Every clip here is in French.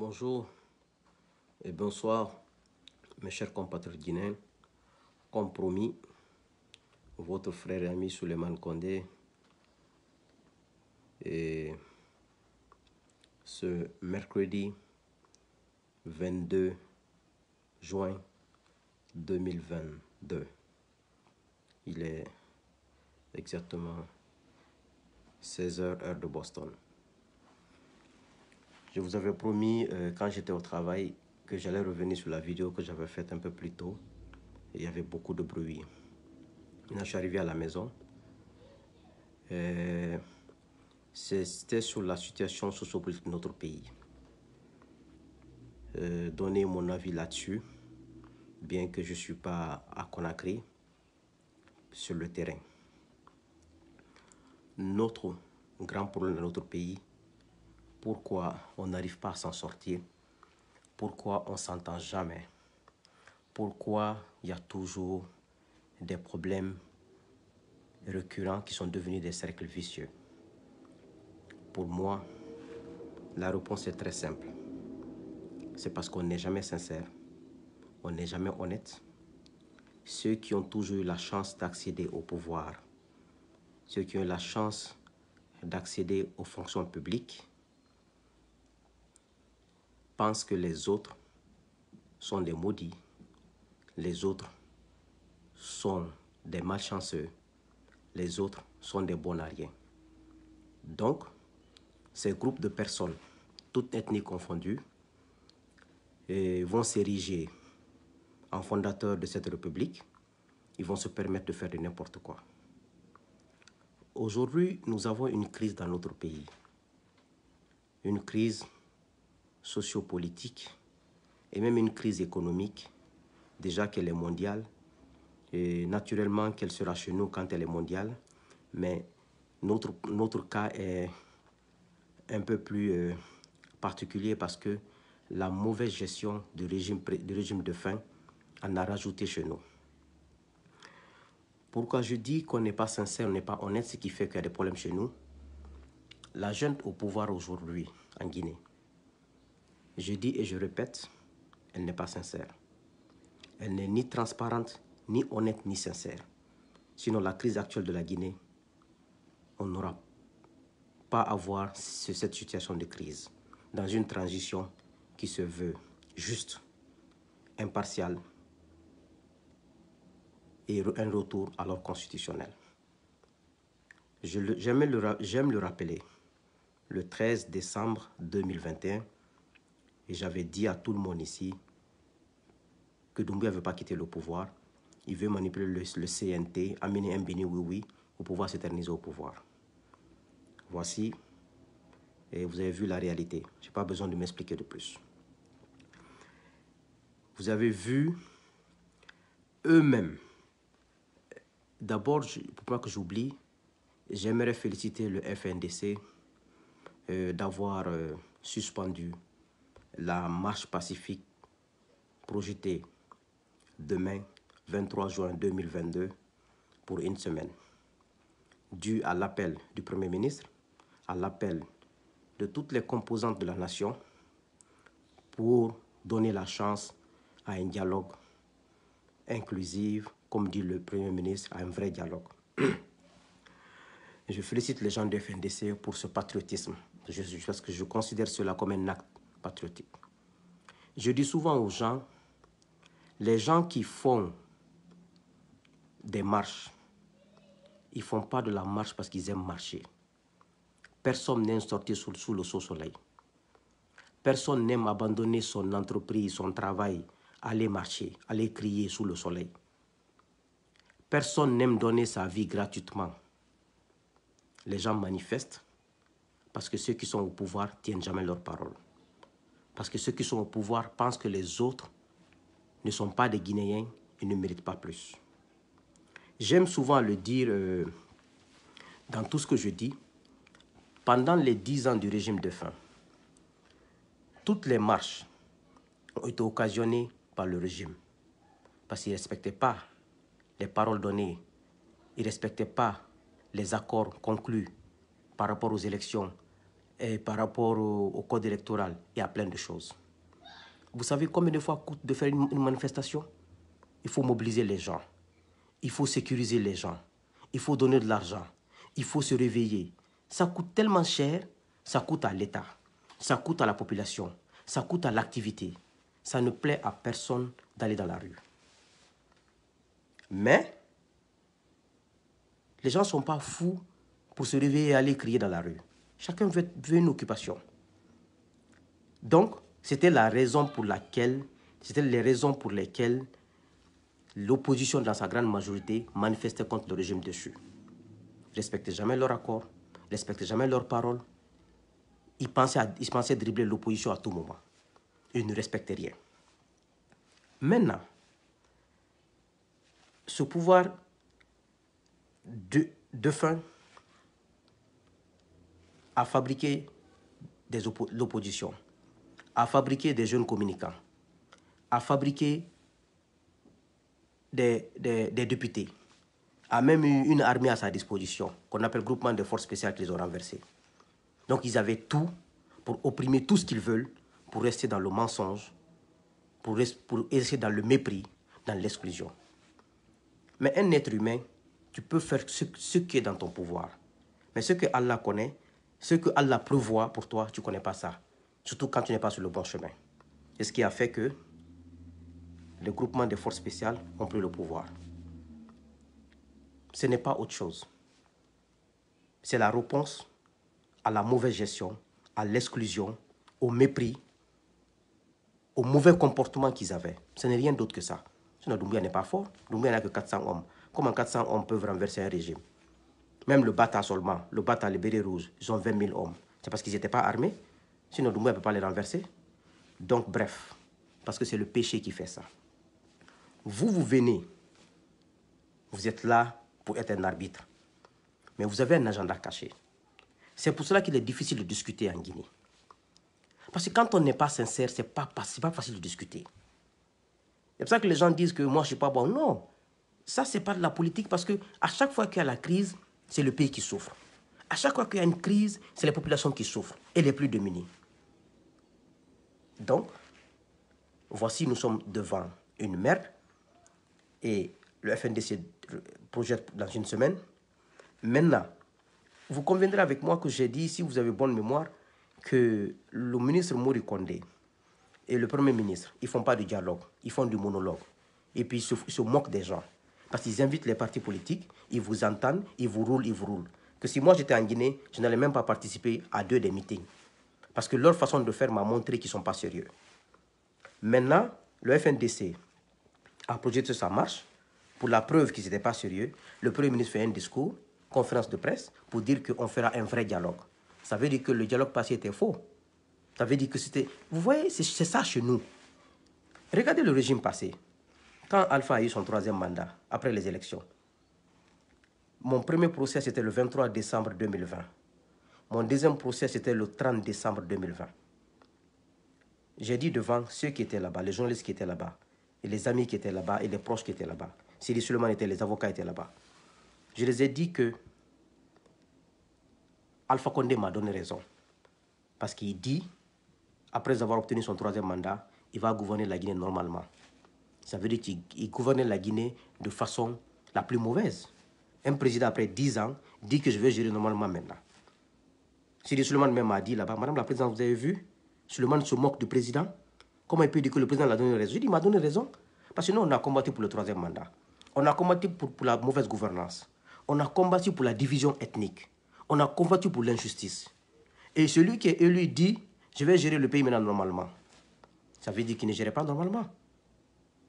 Bonjour et bonsoir mes chers compatriotes guinéens. Comme promis, votre frère et ami Suleiman Condé et ce mercredi 22 juin 2022. Il est exactement 16h heure de Boston. Je vous avais promis, euh, quand j'étais au travail, que j'allais revenir sur la vidéo que j'avais faite un peu plus tôt. Il y avait beaucoup de bruit. je suis arrivé à la maison. Euh, c'était sur la situation sociopolitique de notre pays. Euh, donner mon avis là-dessus, bien que je ne suis pas à Conakry, sur le terrain. Notre grand problème de notre pays, pourquoi on n'arrive pas à s'en sortir, pourquoi on s'entend jamais, pourquoi il y a toujours des problèmes récurrents qui sont devenus des cercles vicieux. Pour moi, la réponse est très simple. C'est parce qu'on n'est jamais sincère, on n'est jamais honnête. Ceux qui ont toujours eu la chance d'accéder au pouvoir, ceux qui ont eu la chance d'accéder aux fonctions publiques, pensent que les autres sont des maudits, les autres sont des malchanceux, les autres sont des bonariens. Donc, ces groupes de personnes, toutes ethnies confondues, eh, vont s'ériger en fondateurs de cette république. Ils vont se permettre de faire n'importe quoi. Aujourd'hui, nous avons une crise dans notre pays. Une crise sociopolitique et même une crise économique, déjà qu'elle est mondiale. Et naturellement qu'elle sera chez nous quand elle est mondiale, mais notre, notre cas est un peu plus euh, particulier parce que la mauvaise gestion du régime, du régime de faim en a rajouté chez nous. Pourquoi je dis qu'on n'est pas sincère, on n'est pas honnête, ce qui fait qu'il y a des problèmes chez nous La jeune au pouvoir aujourd'hui en Guinée, je dis et je répète, elle n'est pas sincère. Elle n'est ni transparente, ni honnête, ni sincère. Sinon, la crise actuelle de la Guinée, on n'aura pas à voir cette situation de crise dans une transition qui se veut juste, impartiale et un retour à l'ordre constitutionnel. J'aime le, le rappeler, le 13 décembre 2021, et j'avais dit à tout le monde ici que Doumbouya ne veut pas quitter le pouvoir. Il veut manipuler le, CNT, amener Mbini, oui, oui, au pouvoir s'éterniser au pouvoir. Voici, et vous avez vu la réalité. Je n'ai pas besoin de m'expliquer de plus. Vous avez vu eux-mêmes. D'abord, pour pas que j'oublie, j'aimerais féliciter le FNDC euh, d'avoir euh, suspendu la marche pacifique projetée demain 23 juin 2022 pour une semaine, dû à l'appel du Premier ministre, à l'appel de toutes les composantes de la nation pour donner la chance à un dialogue inclusif, comme dit le Premier ministre, à un vrai dialogue. Je félicite les gens de FNDC pour ce patriotisme, parce que je considère cela comme un acte patriotique. Je dis souvent aux gens, les gens qui font des marches, ils ne font pas de la marche parce qu'ils aiment marcher. Personne n'aime sortir sous, le soleil. Personne n'aime abandonner son entreprise, son travail, aller marcher, aller crier sous le soleil. Personne n'aime donner sa vie gratuitement. Les gens manifestent parce que ceux qui sont au pouvoir tiennent jamais leur parole. Parce que ceux qui sont au pouvoir pensent que les autres ne sont pas des Guinéens et ne méritent pas plus. J'aime souvent le dire euh, dans tout ce que je dis. Pendant les dix ans du régime de fin, toutes les marches ont été occasionnées par le régime. Parce qu'il ne respectait pas les paroles données. il ne respectait pas les accords conclus par rapport aux élections et par rapport au, code électoral et à plein de choses. Vous savez combien de fois coûte de faire une, une manifestation Il faut mobiliser les gens. Il faut sécuriser les gens. Il faut donner de l'argent. Il faut se réveiller. Ça coûte tellement cher, ça coûte à l'État. Ça coûte à la population. Ça coûte à l'activité. Ça ne plaît à personne d'aller dans la rue. Mais, les gens ne sont pas fous pour se réveiller et aller crier dans la rue. Chacun veut, une occupation. Donc, c'était la raison pour laquelle, c'était les raisons pour lesquelles l'opposition, dans sa grande majorité, manifestait contre le régime ne Respectait jamais leur accord, respectait jamais leurs paroles. Ils pensaient, pensaient dribbler l'opposition à tout moment. Ils ne respectaient rien. Maintenant, ce pouvoir de fin à fabriquer l'opposition, à fabriquer des jeunes communicants, à fabriquer des, des, députés, a même eu une armée à sa disposition, qu'on appelle groupement de forces spéciales qu'ils ont renversé. Donc ils avaient tout pour opprimer tout ce qu'ils veulent, pour rester dans le mensonge, pour, pour rester dans le mépris, dans l'exclusion. Mais un être humain, tu peux faire ce, ce qui est dans ton pouvoir. Mais ce que Allah connaît, ce que Allah prévoit pour toi, tu ne connais pas ça. Surtout quand tu n'es pas sur le bon chemin. Et ce qui a fait que le groupement des forces spéciales ont pris le pouvoir. Ce n'est pas autre chose. C'est la réponse à la mauvaise gestion, à l'exclusion, au mépris, au mauvais comportement qu'ils avaient. Ce n'est rien d'autre que ça. Sinon, Doumbia n'est pas fort. Doumbia n'a que 400 hommes. Comment 400 hommes peuvent renverser un régime même le Bata seulement, le Bata, les Bérets Rouges, ils ont 20 000 hommes. C'est parce qu'ils n'étaient pas armés. Sinon, Doumbouya ne peut pas les renverser. Donc, bref, parce que c'est le péché qui fait ça. Vous, vous venez, vous êtes là pour être un arbitre. Mais vous avez un agenda caché. C'est pour cela qu'il est difficile de discuter en Guinée. Parce que quand on n'est pas sincère, ce n'est pas, pas facile de discuter. C'est pour ça que les gens disent que moi, je ne suis pas bon. Non, ça, c'est pas de la politique parce que à chaque fois qu'il y a la crise, c'est le pays qui souffre. À chaque fois qu'il y a une crise, c'est la population qui souffre. et les plus démunis. Donc, voici, nous sommes devant une merde et le FNDC projette dans une semaine. Maintenant, vous conviendrez avec moi que j'ai dit, si vous avez bonne mémoire, que le ministre Mori Condé et le Premier ministre, ils ne font pas de dialogue, ils font du monologue. Et puis ils se moquent des gens. Parce qu'ils invitent les partis politiques, ils vous entendent, ils vous roulent, ils vous roulent. Que si moi j'étais en Guinée, je n'allais même pas participer à deux des meetings. Parce que leur façon de faire m'a montré qu'ils ne sont pas sérieux. Maintenant, le FNDC a projeté sa marche. Pour la preuve qu'ils n'étaient pas sérieux, le Premier ministre fait un discours, conférence de presse, pour dire qu'on fera un vrai dialogue. Ça veut dire que le dialogue passé était faux. Ça veut dire que c'était... Vous voyez, c'est ça chez nous. Regardez le régime passé. Quand Alpha a eu son troisième mandat, après les élections, mon premier procès, c'était le 23 décembre 2020. Mon deuxième procès, c'était le 30 décembre 2020. J'ai dit devant ceux qui étaient là-bas, les journalistes qui étaient là-bas, et les amis qui étaient là-bas, et les proches qui étaient là-bas. Sidi Suleiman était, les avocats étaient là-bas. Je les ai dit que Alpha Condé m'a donné raison. Parce qu'il dit, après avoir obtenu son troisième mandat, il va gouverner la Guinée normalement ça veut dire qu'il gouvernait la Guinée de façon la plus mauvaise. Un président, après 10 ans, dit que je vais gérer normalement maintenant. Sidi Suleiman même a dit là-bas, Madame la Présidente, vous avez vu, Suleiman se moque du président. Comment il peut dire que le président l'a donné raison Je dis, il m'a donné raison. Parce que nous, on a combattu pour le troisième mandat. On a combattu pour, la mauvaise gouvernance. On a combattu pour la division ethnique. On a combattu pour l'injustice. Et celui qui est élu dit, je vais gérer le pays maintenant normalement. Ça veut dire qu'il ne gérait pas normalement.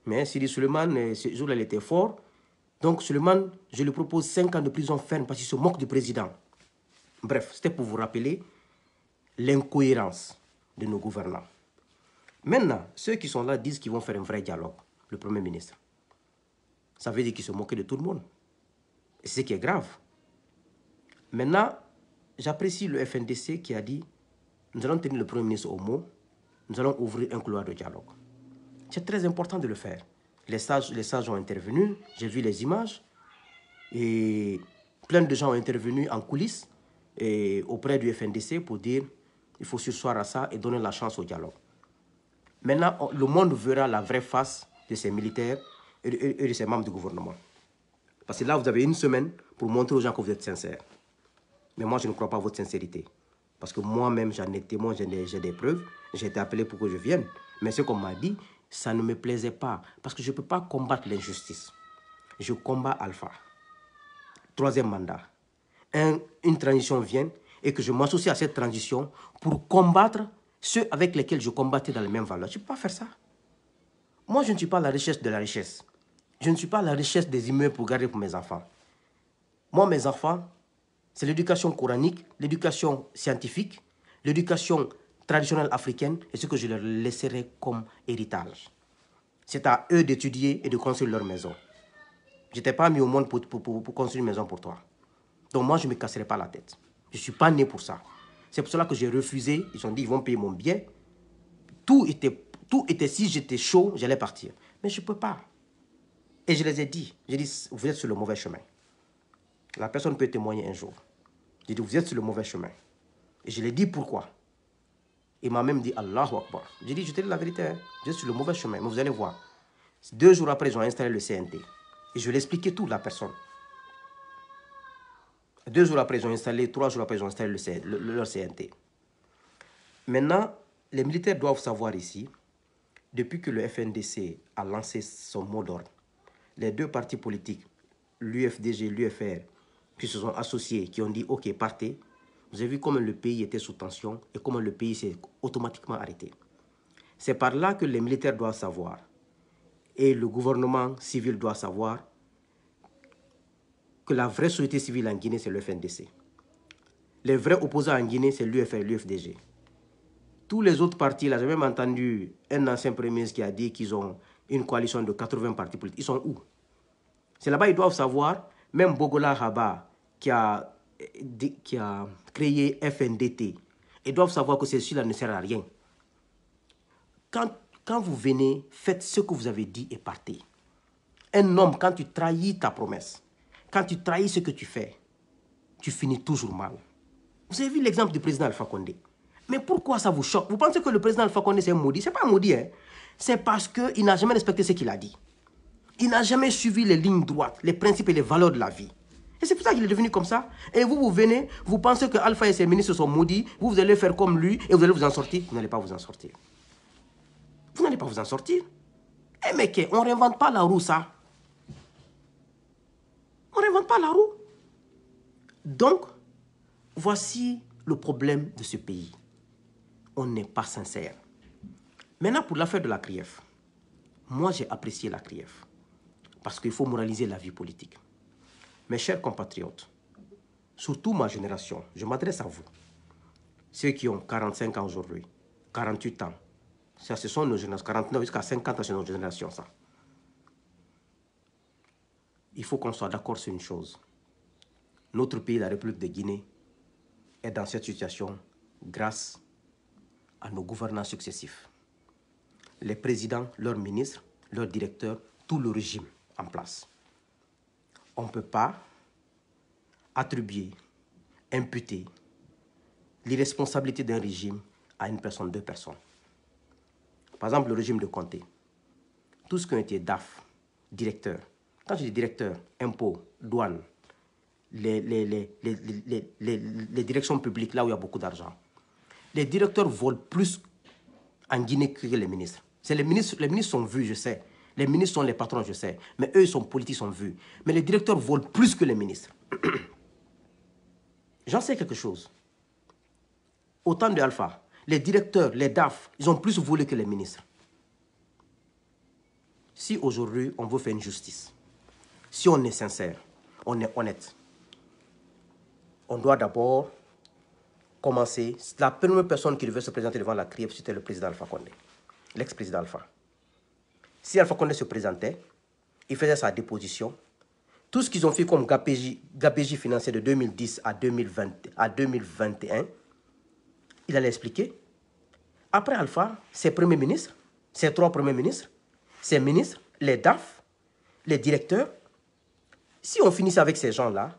Mais Sidi Suleiman, euh, ce jour-là, il était fort. Donc Suleiman, je lui propose 5 ans de prison ferme parce qu'il se moque du président. Bref, c'était pour vous rappeler l'incohérence de nos gouvernants. Maintenant, ceux qui sont là disent qu'ils vont faire un vrai dialogue, le Premier ministre. Ça veut dire qu'ils se moquaient de tout le monde. Et c'est ce qui est grave. Maintenant, j'apprécie le FNDC qui a dit, nous allons tenir le Premier ministre au mot, nous allons ouvrir un couloir de dialogue. C'est très important de le faire. Les sages, les sages ont intervenu, j'ai vu les images, et plein de gens ont intervenu en coulisses et auprès du FNDC pour dire il faut s'asseoir à ça et donner la chance au dialogue. Maintenant, le monde verra la vraie face de ces militaires et de, ces membres du gouvernement. Parce que là, vous avez une semaine pour montrer aux gens que vous êtes sincères. Mais moi, je ne crois pas à votre sincérité. Parce que moi-même, j'en ai témoin, j'ai des, preuves. J'ai été appelé pour que je vienne. Mais ce qu'on m'a dit, ça ne me plaisait pas parce que je ne peux pas combattre l'injustice. Je combats Alpha. Troisième mandat. Un, une transition vient et que je m'associe à cette transition pour combattre ceux avec lesquels je combattais dans les mêmes valeurs. Je ne peux pas faire ça. Moi, je ne suis pas la richesse de la richesse. Je ne suis pas la richesse des immeubles pour garder pour mes enfants. Moi, mes enfants, c'est l'éducation coranique, l'éducation scientifique, l'éducation traditionnelle africaine et ce que je leur laisserai comme héritage. C'est à eux d'étudier et de construire leur maison. Je n'étais pas mis au monde pour, pour, construire une maison pour toi. Donc moi, je ne me casserai pas la tête. Je ne suis pas né pour ça. C'est pour cela que j'ai refusé. Ils ont dit, ils vont payer mon billet. Tout était, tout était si j'étais chaud, j'allais partir. Mais je ne peux pas. Et je les ai dit, j'ai dit, vous êtes sur le mauvais chemin. La personne peut témoigner un jour. J'ai dit, vous êtes sur le mauvais chemin. Et je ai dit pourquoi. Il m'a même dit Allahu Akbar. J'ai dit, je te dis la vérité, hein. je suis sur le mauvais chemin, mais vous allez voir. Deux jours après, ils ont installé le CNT. Et je expliqué tout, la personne. Deux jours après, ils ont installé, trois jours après, ils ont installé le CNT, leur CNT. Maintenant, les militaires doivent savoir ici, depuis que le FNDC a lancé son mot d'ordre, les deux partis politiques, l'UFDG, et l'UFR, qui se sont associés, qui ont dit, OK, partez, vous avez vu comment le pays était sous tension et comment le pays s'est automatiquement arrêté. C'est par là que les militaires doivent savoir et le gouvernement civil doit savoir que la vraie société civile en Guinée, c'est le FNDC. Les vrais opposants en Guinée, c'est l'UFR et l'UFDG. Tous les autres partis, là, j'ai même entendu un ancien premier ministre qui a dit qu'ils ont une coalition de 80 partis politiques. Ils sont où C'est là-bas ils doivent savoir. Même Bogola Rabat, qui a qui a créé FNDT, et doivent savoir que ceci-là ne sert à rien. Quand, quand vous venez, faites ce que vous avez dit et partez. Un homme, quand tu trahis ta promesse, quand tu trahis ce que tu fais, tu finis toujours mal. Vous avez vu l'exemple du président Alpha Condé. Mais pourquoi ça vous choque Vous pensez que le président Alpha Condé, c'est maudit C'est pas maudit, hein C'est parce qu'il n'a jamais respecté ce qu'il a dit. Il n'a jamais suivi les lignes droites, les principes et les valeurs de la vie. Et c'est pour ça qu'il est devenu comme ça. Et vous, vous venez, vous pensez que Alpha et ses ministres sont maudits, vous, allez faire comme lui et vous allez vous en sortir. Vous n'allez pas vous en sortir. Vous n'allez pas vous en sortir. Eh mec, on ne réinvente pas la roue, ça. On ne réinvente pas la roue. Donc, voici le problème de ce pays. On n'est pas sincère. Maintenant, pour l'affaire de la CRIEF. Moi, j'ai apprécié la CRIEF. Parce qu'il faut moraliser la vie politique. Mes chers compatriotes, surtout ma génération, je m'adresse à vous. Ceux qui ont 45 ans aujourd'hui, 48 ans, ça, ce sont nos générations, 49 jusqu'à 50 ans, c'est notre génération ça. Il faut qu'on soit d'accord sur une chose. Notre pays, la République de Guinée, est dans cette situation grâce à nos gouvernants successifs. Les présidents, leurs ministres, leurs directeurs, tout le régime en place on ne peut pas attribuer, imputer l'irresponsabilité d'un régime à une personne, deux personnes. Par exemple, le régime de Comté. Tout ce qui a été DAF, directeur, quand je dis directeur, impôts, douane, les, directions publiques, là où il y a beaucoup d'argent, les directeurs volent plus en Guinée que les ministres. C'est les ministres, les ministres sont vus, je sais, les ministres sont les patrons, je sais. Mais eux, ils sont politiques, ils sont vus. Mais les directeurs volent plus que les ministres. J'en sais quelque chose. Autant temps de Alpha, les directeurs, les DAF, ils ont plus volé que les ministres. Si aujourd'hui, on veut faire une justice, si on est sincère, on est honnête, on doit d'abord commencer. La première personne qui devait se présenter devant la CRIEP, c'était le président Alpha Condé, l'ex-président Alpha si Alpha Condé se présentait, il faisait sa déposition. Tout ce qu'ils ont fait comme GAPJ financier de 2010 à, 2020, à 2021, il allait expliquer. Après Alpha, ses premiers ministres, ses trois premiers ministres, ses ministres, les DAF, les directeurs, si on finissait avec ces gens-là,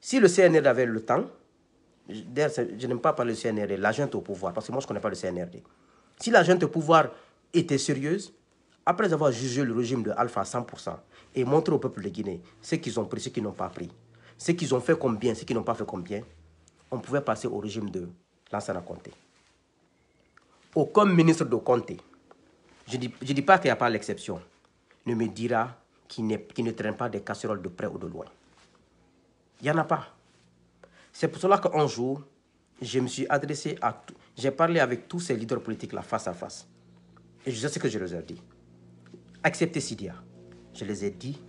si le CNRD avait le temps, je n'aime pas parler du CNRD, l'agent au pouvoir, parce que moi je ne connais pas le CNRD. Si l'agent au pouvoir était sérieuse, après avoir jugé le régime de Alpha à 100% et montré au peuple de Guinée ce qu'ils ont pris, ce qu'ils n'ont pas pris, ce qu'ils ont fait combien, ce qu'ils n'ont pas fait combien, on pouvait passer au régime de Lansana Conté. Aucun ministre de Conté, je ne dis, pas qu'il n'y a pas l'exception, ne me dira qu'il ne, traîne pas des casseroles de près ou de loin. Il n'y en a pas. C'est pour cela qu'un jour, je me suis adressé à... J'ai parlé avec tous ces leaders politiques là face à face. Et je sais ce que je leur ai dit. Acceptez Sidia. Je les ai dit,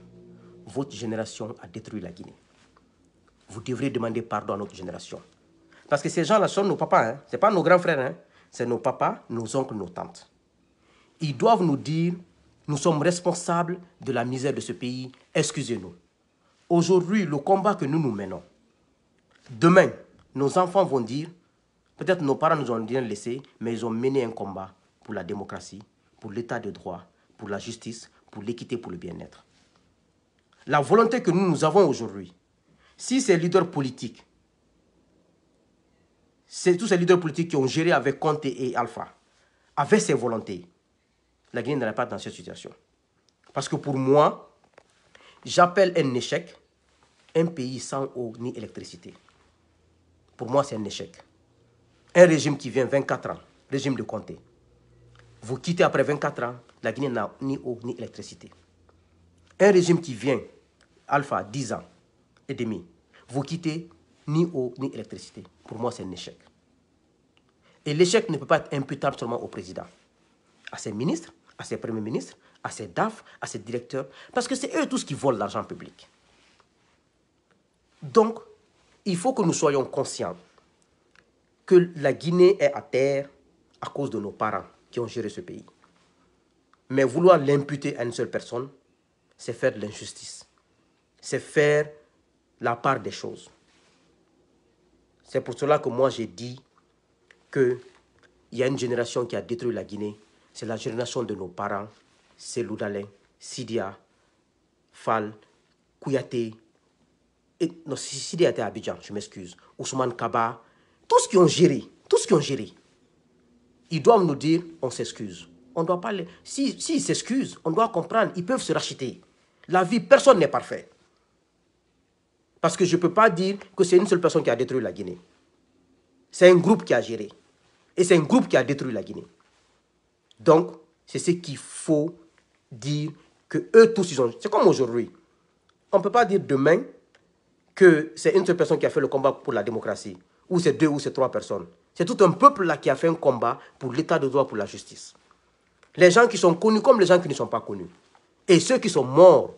votre génération a détruit la Guinée. Vous devrez demander pardon à notre génération. Parce que ces gens-là sont nos papas, hein? ce n'est pas nos grands frères, hein. c'est nos papas, nos oncles, nos tantes. Ils doivent nous dire, nous sommes responsables de la misère de ce pays, excusez-nous. Aujourd'hui, le combat que nous nous menons, demain, nos enfants vont dire, peut-être nos parents nous ont bien laissé, mais ils ont mené un combat pour la démocratie, pour l'état de droit, pour la justice, pour l'équité, pour le bien-être. La volonté que nous, nous avons aujourd'hui, si ces leaders politiques, c'est tous ces leaders politiques qui ont géré avec Comté et Alpha, avec ces volontés, la Guinée n'aurait pas dans cette situation. Parce que pour moi, j'appelle un échec un pays sans eau ni électricité. Pour moi, c'est un échec. Un régime qui vient 24 ans, régime de Comté. Vous quittez après 24 ans, la Guinée n'a ni eau ni électricité. Un régime qui vient, Alpha, 10 ans et demi, vous quittez ni eau ni électricité. Pour moi, c'est un échec. Et l'échec ne peut pas être imputable seulement au président, à ses ministres, à ses premiers ministres, à ses DAF, à ses directeurs, parce que c'est eux tous qui volent l'argent public. Donc, il faut que nous soyons conscients que la Guinée est à terre à cause de nos parents qui ont géré ce pays. Mais vouloir l'imputer à une seule personne, c'est faire de l'injustice. C'est faire la part des choses. C'est pour cela que moi j'ai dit qu'il y a une génération qui a détruit la Guinée. C'est la génération de nos parents, c'est Loudalin, Sidia, Fall, Kouyaté, et, non, Sidia était à Abidjan, je m'excuse, Ousmane Kaba, tous qui ont géré, tous qui ont géré. Ils doivent nous dire, on s'excuse. On doit pas S'ils si, s'excusent, on doit comprendre, ils peuvent se racheter. La vie, personne n'est parfait. Parce que je ne peux pas dire que c'est une seule personne qui a détruit la Guinée. C'est un groupe qui a géré. Et c'est un groupe qui a détruit la Guinée. Donc, c'est ce qu'il faut dire que eux tous, ils ont... C'est comme aujourd'hui. On ne peut pas dire demain que c'est une seule personne qui a fait le combat pour la démocratie. Ou c'est deux ou c'est trois personnes. C'est tout un peuple là qui a fait un combat pour l'état de droit, pour la justice. Les gens qui sont connus comme les gens qui ne sont pas connus. Et ceux qui sont morts,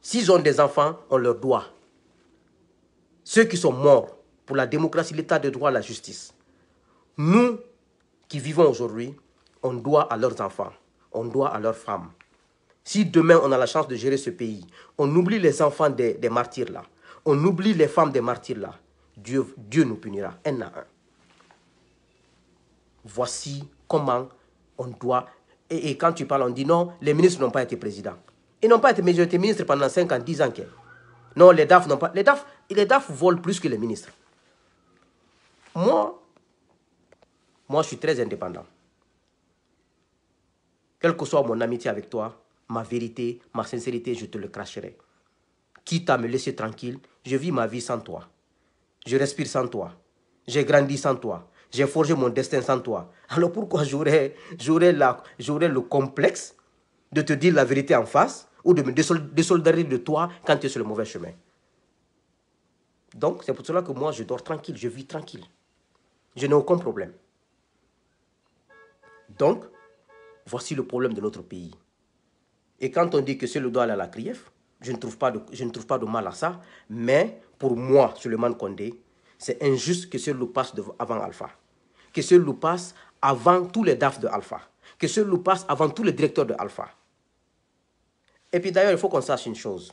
s'ils ont des enfants, on leur doit. Ceux qui sont morts pour la démocratie, l'état de droit, la justice. Nous qui vivons aujourd'hui, on doit à leurs enfants, on doit à leurs femmes. Si demain on a la chance de gérer ce pays, on oublie les enfants des, martyrs là, on oublie les femmes des martyrs là, Dieu, Dieu nous punira un à un. Voici comment on doit... Et, quand tu parles, on dit non, les ministres n'ont pas été présidents. Ils n'ont pas été ministres pendant 5 ans, 10 ans. Non, les DAF n'ont pas... Les DAF, les DAF volent plus que les ministres. Moi, moi, je suis très indépendant. Quelle que soit mon amitié avec toi, ma vérité, ma sincérité, je te le cracherai. Quitte à me laisser tranquille, je vis ma vie sans toi. Je respire sans toi. J'ai grandi sans toi. J'ai forgé mon destin sans toi. Alors pourquoi j'aurais, le complexe de te dire la vérité en face ou de me désolidariser de toi quand tu es sur le mauvais chemin Donc c'est pour cela que moi je dors tranquille, je vis tranquille. Je n'ai aucun problème. Donc, voici le problème de notre pays. Et quand on dit que c'est le doigt à la CRIEF, je ne, trouve pas de, je ne trouve pas de mal à ça. Mais pour moi, Suleiman Kondé, c'est injuste que cela le passe avant Alpha que ce loup passe avant tous les DAF de Alpha, que ce loup passe avant tous les directeurs de Alpha. Et puis d'ailleurs, il faut qu'on sache une chose.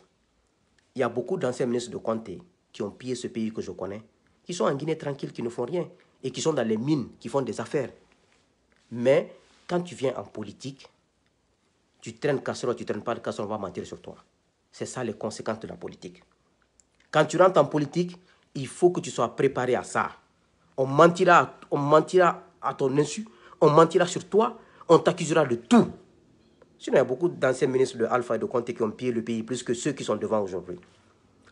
Il y a beaucoup d'anciens ministres de Comté qui ont pillé ce pays que je connais, qui sont en Guinée tranquille, qui ne font rien, et qui sont dans les mines, qui font des affaires. Mais quand tu viens en politique, tu traînes casserole, tu traînes pas de casserole, on va mentir sur toi. C'est ça les conséquences de la politique. Quand tu rentres en politique, il faut que tu sois préparé à ça. On mentira, on mentira à ton insu, on mentira sur toi, on t'accusera de tout. Sinon, il y a beaucoup d'anciens ministres de Alpha et de Conte qui ont pillé le pays plus que ceux qui sont devant aujourd'hui.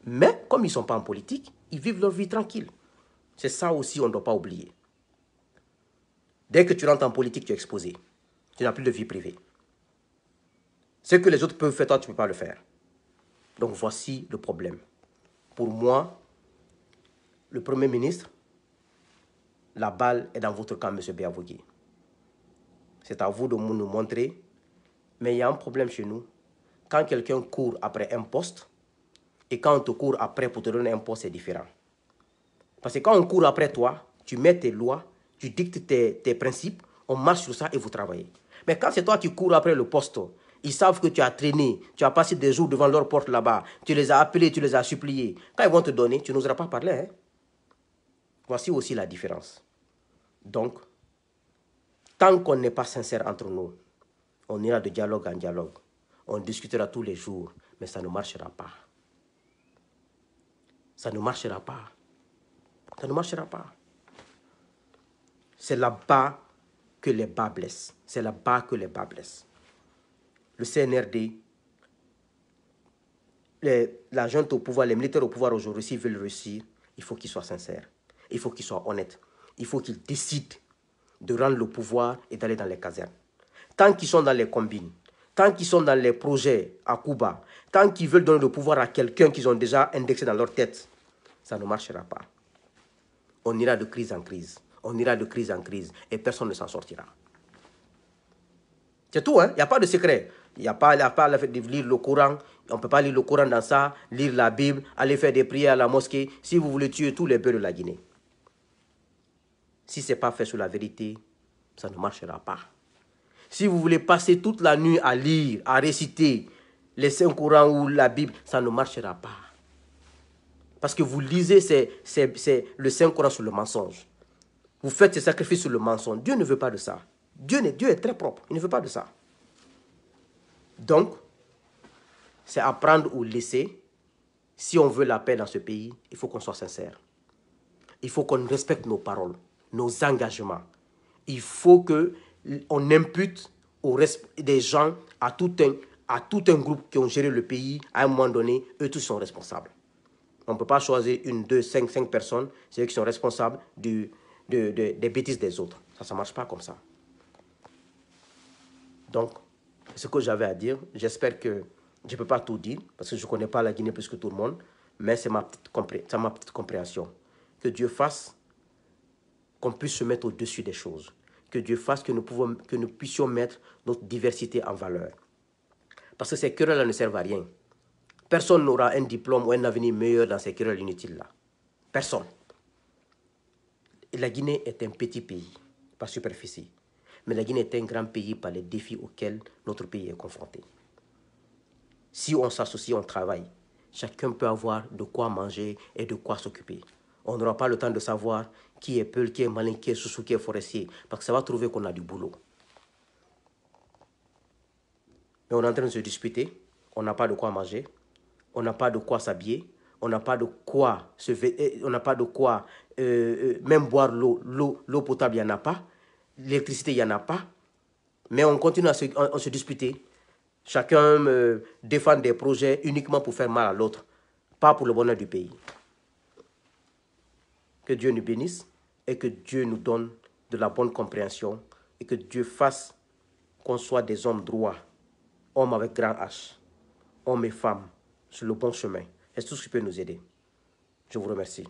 Mais comme ils ne sont pas en politique, ils vivent leur vie tranquille. C'est ça aussi, on ne doit pas oublier. Dès que tu rentres en politique, tu es exposé. Tu n'as plus de vie privée. Ce que les autres peuvent faire, toi, tu ne peux pas le faire. Donc voici le problème. Pour moi, le Premier ministre la balle est dans votre camp, M. Béavogui. C'est à vous de nous montrer. Mais il y a un problème chez nous. Quand quelqu'un court après un poste, et quand on te court après pour te donner un poste, c'est différent. Parce que quand on court après toi, tu mets tes lois, tu dictes tes, principes, on marche sur ça et vous travaillez. Mais quand c'est toi qui cours après le poste, ils savent que tu as traîné, tu as passé des jours devant leur porte là-bas, tu les as appelés, tu les as suppliés. Quand ils vont te donner, tu n'oseras pas parler. Hein. Voici aussi la différence. Donc, tant qu'on n'est pas sincère entre nous, on ira de dialogue en dialogue. On discutera tous les jours, mais ça ne marchera pas. Ça ne marchera pas. Ça ne marchera pas. C'est là-bas que les bas blessent. C'est là-bas que les bas blessent. Le CNRD, les, au pouvoir, les militaires au pouvoir aujourd'hui, s'ils veulent réussir, il faut qu'ils soient sincères. Il faut qu'ils soient honnêtes il faut qu'ils décident de rendre le pouvoir et d'aller dans les casernes. Tant qu'ils sont dans les combines, tant qu'ils sont dans les projets à Cuba, tant qu'ils veulent donner le pouvoir à quelqu'un qu'ils ont déjà indexé dans leur tête, ça ne marchera pas. On ira de crise en crise, on ira de crise en crise et personne ne s'en sortira. C'est tout, hein. il n'y a pas de secret. Il n'y a pas, à fait de lire le Coran. On ne peut pas lire le Coran dans ça, lire la Bible, aller faire des prières à la mosquée si vous voulez tuer tous les bœufs de la Guinée. Si ce n'est pas fait sur la vérité, ça ne marchera pas. Si vous voulez passer toute la nuit à lire, à réciter les Saint-Courant ou la Bible, ça ne marchera pas. Parce que vous lisez le saint Coran sur le mensonge. Vous faites ce sacrifices sur le mensonge. Dieu ne veut pas de ça. Dieu, Dieu est très propre. Il ne veut pas de ça. Donc, c'est apprendre ou laisser. Si on veut la paix dans ce pays, il faut qu'on soit sincère. Il faut qu'on respecte nos paroles nos engagements. Il faut que on impute au des gens, à tout un, à tout un groupe qui ont géré le pays, à un moment donné, eux tous sont responsables. On ne peut pas choisir une, deux, cinq, cinq personnes, c'est eux qui sont responsables du, des bêtises des autres. Ça, ça ne marche pas comme ça. Donc, ce que j'avais à dire. J'espère que je ne peux pas tout dire, parce que je ne connais pas la Guinée plus que tout le monde, mais c'est ma, ma petite compréhension. Que Dieu fasse qu'on puisse se mettre au-dessus des choses. Que Dieu fasse que nous, pouvons, que nous puissions mettre notre diversité en valeur. Parce que ces querelles-là ne servent à rien. Personne n'aura un diplôme ou un avenir meilleur dans ces querelles inutiles-là. Personne. la Guinée est un petit pays par superficie. Mais la Guinée est un grand pays par les défis auxquels notre pays est confronté. Si on s'associe, on travaille. Chacun peut avoir de quoi manger et de quoi s'occuper. On n'aura pas le temps de savoir qui est Peul, qui est Malin, qui est Soussou, qui est Forestier. Parce que ça va trouver qu'on a du boulot. Mais on est en train de se disputer. On n'a pas de quoi manger. On n'a pas de quoi s'habiller. On n'a pas de quoi se euh, on n'a pas de quoi euh, euh, même boire l'eau. L'eau potable, il n'y en a pas. L'électricité, il n'y en a pas. Mais on continue à se, disputer. Chacun défend des projets uniquement pour faire mal à l'autre, pas pour le bonheur du pays. Que Dieu nous bénisse et que Dieu nous donne de la bonne compréhension et que Dieu fasse qu'on soit des hommes droits, hommes avec grand H, hommes et femmes sur le bon chemin. Est-ce tout ce qui peut nous aider Je vous remercie.